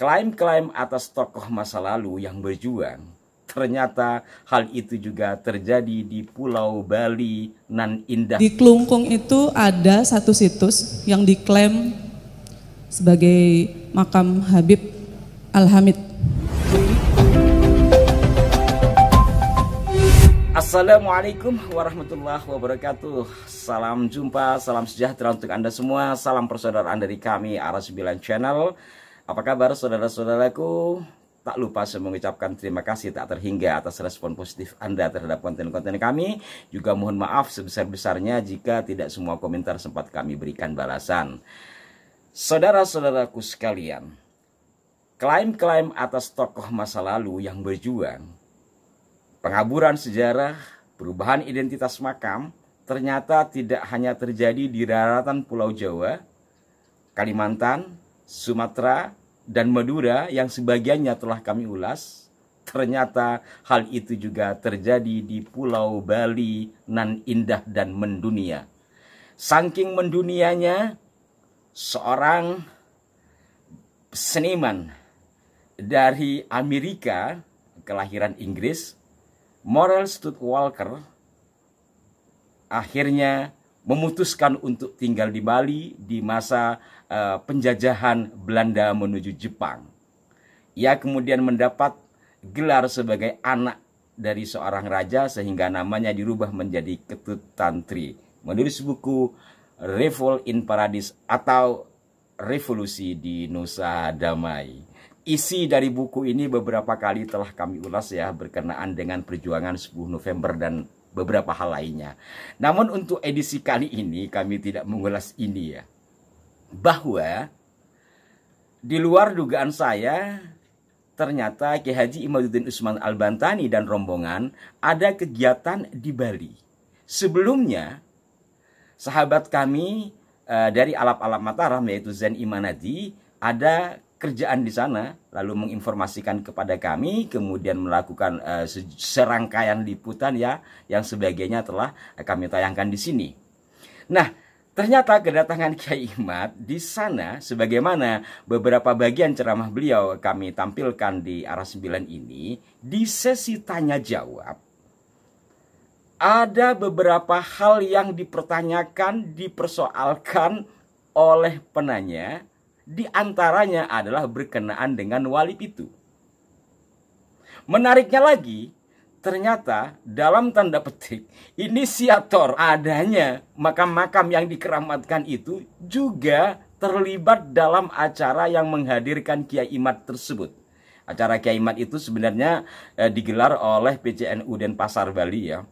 Klaim-klaim atas tokoh masa lalu yang berjuang, ternyata hal itu juga terjadi di Pulau Bali nan indah. Di Klungkung itu ada satu situs yang diklaim sebagai makam Habib al Assalamualaikum warahmatullahi wabarakatuh Salam jumpa, salam sejahtera untuk Anda semua Salam persaudaraan dari kami Aras 9 Channel apa kabar saudara-saudaraku? Tak lupa saya mengucapkan terima kasih tak terhingga atas respon positif Anda terhadap konten-konten kami. Juga mohon maaf sebesar-besarnya jika tidak semua komentar sempat kami berikan balasan. Saudara-saudaraku sekalian, klaim-klaim atas tokoh masa lalu yang berjuang, pengaburan sejarah, perubahan identitas makam, ternyata tidak hanya terjadi di daratan Pulau Jawa, Kalimantan, Sumatera, dan Madura yang sebagiannya telah kami ulas, ternyata hal itu juga terjadi di Pulau Bali nan indah dan mendunia. Saking mendunianya, seorang seniman dari Amerika, kelahiran Inggris, Morel Stud Walker, akhirnya memutuskan untuk tinggal di Bali di masa uh, penjajahan Belanda menuju Jepang. Ia kemudian mendapat gelar sebagai anak dari seorang raja sehingga namanya dirubah menjadi Ketut Tantri. Menulis buku Revol in Paradise atau Revolusi di Nusa Damai. Isi dari buku ini beberapa kali telah kami ulas ya berkenaan dengan perjuangan 10 November dan beberapa hal lainnya. Namun untuk edisi kali ini kami tidak mengulas ini ya. Bahwa di luar dugaan saya ternyata Ki Haji Imaduddin Usman Al-Bantani dan rombongan ada kegiatan di Bali. Sebelumnya sahabat kami eh, dari Alap-Alap Mataram yaitu Zen Imanadi ada kerjaan di sana, lalu menginformasikan kepada kami, kemudian melakukan uh, serangkaian liputan ya, yang sebagainya telah kami tayangkan di sini. Nah, ternyata kedatangan Kiai Imat di sana, sebagaimana beberapa bagian ceramah beliau kami tampilkan di arah 9 ini, di sesi tanya jawab, ada beberapa hal yang dipertanyakan, dipersoalkan oleh penanya, di antaranya adalah berkenaan dengan wali pitu. Menariknya lagi, ternyata dalam tanda petik inisiator adanya makam-makam yang dikeramatkan itu juga terlibat dalam acara yang menghadirkan Kiai Imat tersebut. Acara Kiai Imat itu sebenarnya eh, digelar oleh PCNU dan Pasar Bali ya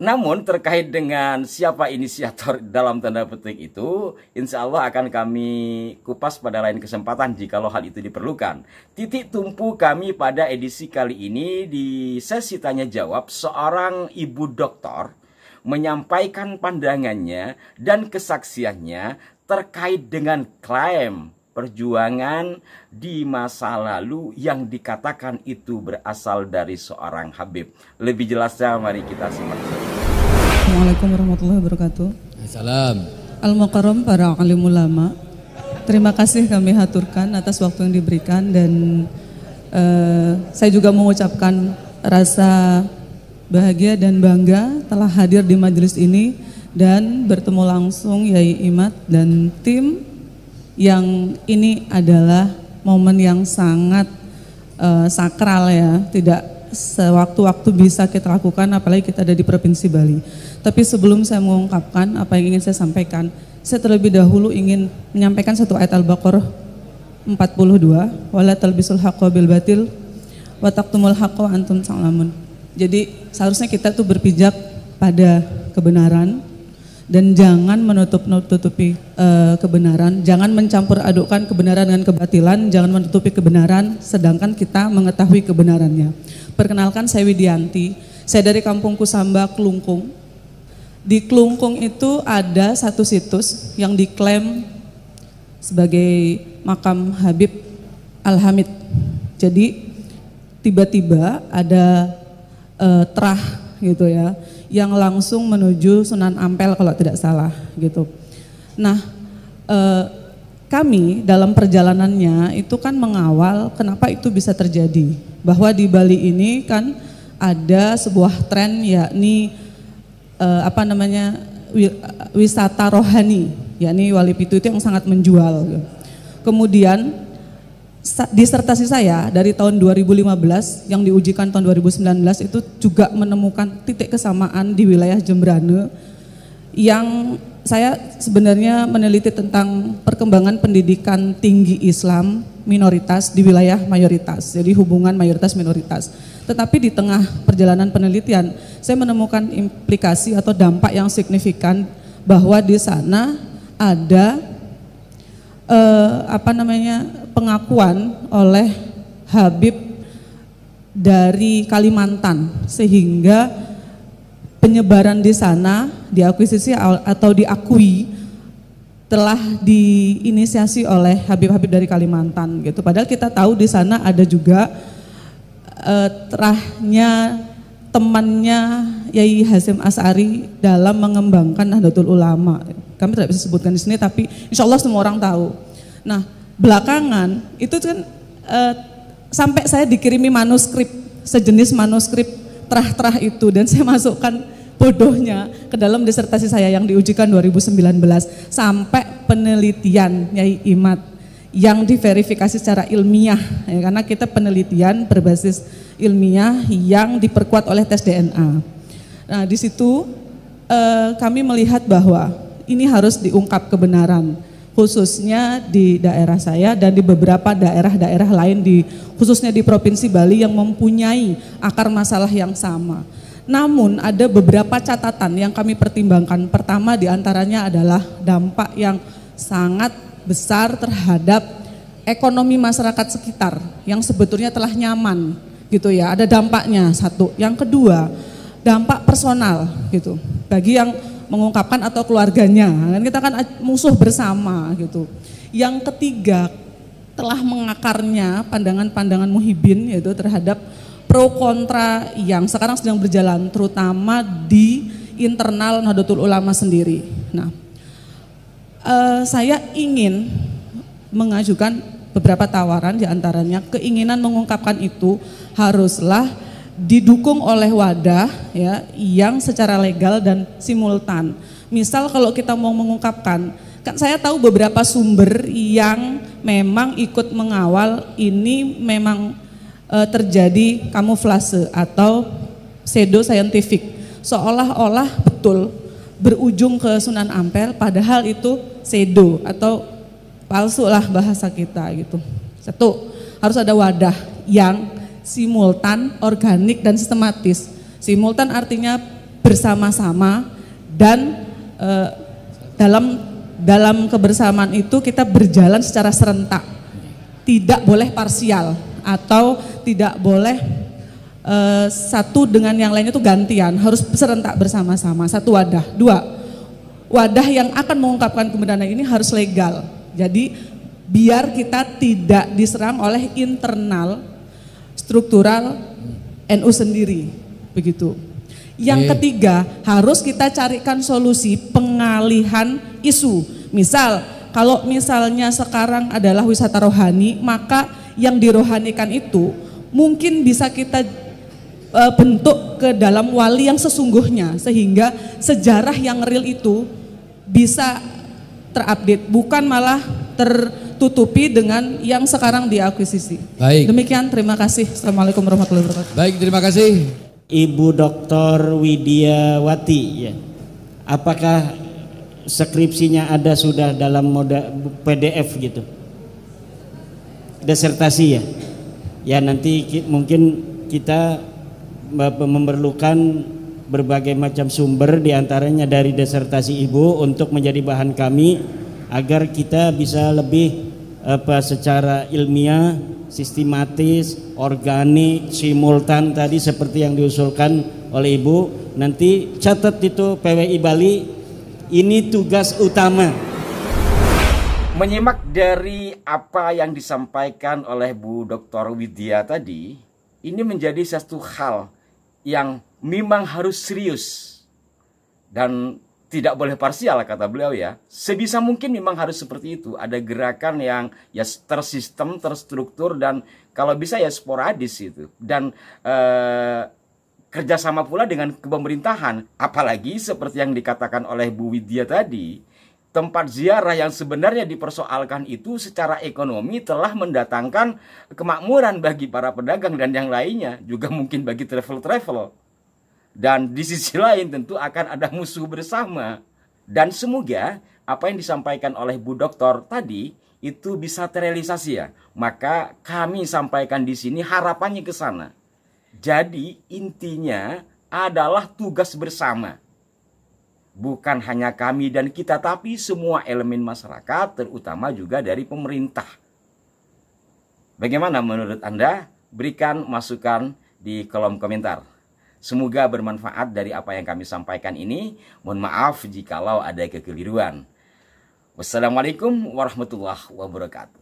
namun terkait dengan siapa inisiator dalam tanda petik itu, insya Allah akan kami kupas pada lain kesempatan jikalau hal itu diperlukan. Titik tumpu kami pada edisi kali ini di sesi tanya jawab seorang ibu dokter menyampaikan pandangannya dan kesaksiannya terkait dengan klaim perjuangan di masa lalu yang dikatakan itu berasal dari seorang Habib. Lebih jelasnya mari kita simak. Assalamualaikum warahmatullahi wabarakatuh. Salam. Al Mukarram para alim ulama. Terima kasih kami haturkan atas waktu yang diberikan dan uh, saya juga mengucapkan rasa bahagia dan bangga telah hadir di majelis ini dan bertemu langsung Yai Imat dan tim yang ini adalah momen yang sangat uh, sakral ya, tidak sewaktu-waktu bisa kita lakukan apalagi kita ada di Provinsi Bali. Tapi sebelum saya mengungkapkan apa yang ingin saya sampaikan, saya terlebih dahulu ingin menyampaikan satu ayat Al-Baqarah 42, wala talbisul haqqo bil batil wa taqtumul haqqo antum ta'lamun. Jadi seharusnya kita tuh berpijak pada kebenaran dan jangan menutup-nutupi uh, kebenaran, jangan mencampur adukkan kebenaran dengan kebatilan, jangan menutupi kebenaran sedangkan kita mengetahui kebenarannya. Perkenalkan saya Widianti. Saya dari Kampung Kusamba, Kelungkung. Di Kelungkung itu ada satu situs yang diklaim sebagai makam Habib Al-Hamid. Jadi tiba-tiba ada uh, terah gitu ya yang langsung menuju Sunan Ampel kalau tidak salah gitu. Nah, uh, kami dalam perjalanannya itu kan mengawal kenapa itu bisa terjadi. Bahwa di Bali ini kan ada sebuah tren yakni eh, apa namanya wisata rohani, yakni wali pitu itu yang sangat menjual. Kemudian disertasi saya dari tahun 2015 yang diujikan tahun 2019 itu juga menemukan titik kesamaan di wilayah Jembrane yang saya sebenarnya meneliti tentang perkembangan pendidikan tinggi Islam minoritas di wilayah mayoritas, jadi hubungan mayoritas minoritas. Tetapi di tengah perjalanan penelitian, saya menemukan implikasi atau dampak yang signifikan bahwa di sana ada eh, apa namanya pengakuan oleh Habib dari Kalimantan sehingga penyebaran di sana diakuisisi atau diakui telah diinisiasi oleh Habib-Habib dari Kalimantan gitu. Padahal kita tahu di sana ada juga uh, terahnya temannya Yai Hasim Asari dalam mengembangkan Nahdlatul Ulama. Kami tidak bisa sebutkan di sini tapi insya Allah semua orang tahu. Nah belakangan itu kan uh, sampai saya dikirimi manuskrip sejenis manuskrip terah-terah itu dan saya masukkan bodohnya ke dalam disertasi saya yang diujikan 2019 sampai penelitian Nyai Imat yang diverifikasi secara ilmiah ya, karena kita penelitian berbasis ilmiah yang diperkuat oleh tes DNA. Nah, di situ eh, kami melihat bahwa ini harus diungkap kebenaran khususnya di daerah saya dan di beberapa daerah-daerah lain di khususnya di Provinsi Bali yang mempunyai akar masalah yang sama. Namun ada beberapa catatan yang kami pertimbangkan. Pertama diantaranya adalah dampak yang sangat besar terhadap ekonomi masyarakat sekitar yang sebetulnya telah nyaman gitu ya. Ada dampaknya satu. Yang kedua dampak personal gitu. Bagi yang mengungkapkan atau keluarganya. Kan kita kan musuh bersama gitu. Yang ketiga, telah mengakarnya pandangan-pandangan muhibin yaitu terhadap pro kontra yang sekarang sedang berjalan terutama di internal Nahdlatul Ulama sendiri. Nah, eh, saya ingin mengajukan beberapa tawaran diantaranya keinginan mengungkapkan itu haruslah didukung oleh wadah ya yang secara legal dan simultan. Misal kalau kita mau mengungkapkan, kan saya tahu beberapa sumber yang memang ikut mengawal ini memang e, terjadi kamuflase atau pseudo scientific. Seolah-olah betul berujung ke Sunan Ampel padahal itu sedo atau palsu lah bahasa kita gitu. Satu, harus ada wadah yang simultan, organik dan sistematis. Simultan artinya bersama-sama dan e, dalam dalam kebersamaan itu kita berjalan secara serentak. Tidak boleh parsial atau tidak boleh e, satu dengan yang lainnya itu gantian, harus serentak bersama-sama, satu wadah. Dua, wadah yang akan mengungkapkan kebenaran ini harus legal. Jadi biar kita tidak diserang oleh internal struktural NU sendiri begitu. Yang ketiga, harus kita carikan solusi pengalihan isu. Misal, kalau misalnya sekarang adalah wisata rohani, maka yang dirohanikan itu mungkin bisa kita e, bentuk ke dalam wali yang sesungguhnya sehingga sejarah yang real itu bisa terupdate bukan malah ter tutupi dengan yang sekarang diakuisisi. Baik. Demikian, terima kasih. Assalamualaikum warahmatullahi wabarakatuh. Baik, terima kasih. Ibu Dr. Wati. ya. apakah skripsinya ada sudah dalam mode PDF gitu? Desertasi ya? Ya nanti mungkin kita memerlukan berbagai macam sumber diantaranya dari desertasi ibu untuk menjadi bahan kami agar kita bisa lebih apa secara ilmiah, sistematis, organik, simultan tadi seperti yang diusulkan oleh Ibu. Nanti catat itu PWI Bali ini tugas utama. Menyimak dari apa yang disampaikan oleh Bu Dr. Widya tadi, ini menjadi satu hal yang memang harus serius dan tidak boleh parsial kata beliau ya. Sebisa mungkin memang harus seperti itu. Ada gerakan yang ya tersistem, terstruktur dan kalau bisa ya sporadis itu. Dan eh, kerjasama pula dengan pemerintahan Apalagi seperti yang dikatakan oleh Bu Widya tadi, tempat ziarah yang sebenarnya dipersoalkan itu secara ekonomi telah mendatangkan kemakmuran bagi para pedagang dan yang lainnya, juga mungkin bagi travel-travel. Dan di sisi lain tentu akan ada musuh bersama. Dan semoga apa yang disampaikan oleh Bu Dokter tadi itu bisa terrealisasi ya. Maka kami sampaikan di sini harapannya ke sana. Jadi intinya adalah tugas bersama. Bukan hanya kami dan kita tapi semua elemen masyarakat terutama juga dari pemerintah. Bagaimana menurut Anda? Berikan masukan di kolom komentar. Semoga bermanfaat dari apa yang kami sampaikan ini. Mohon maaf jikalau ada kekeliruan. Wassalamualaikum warahmatullahi wabarakatuh.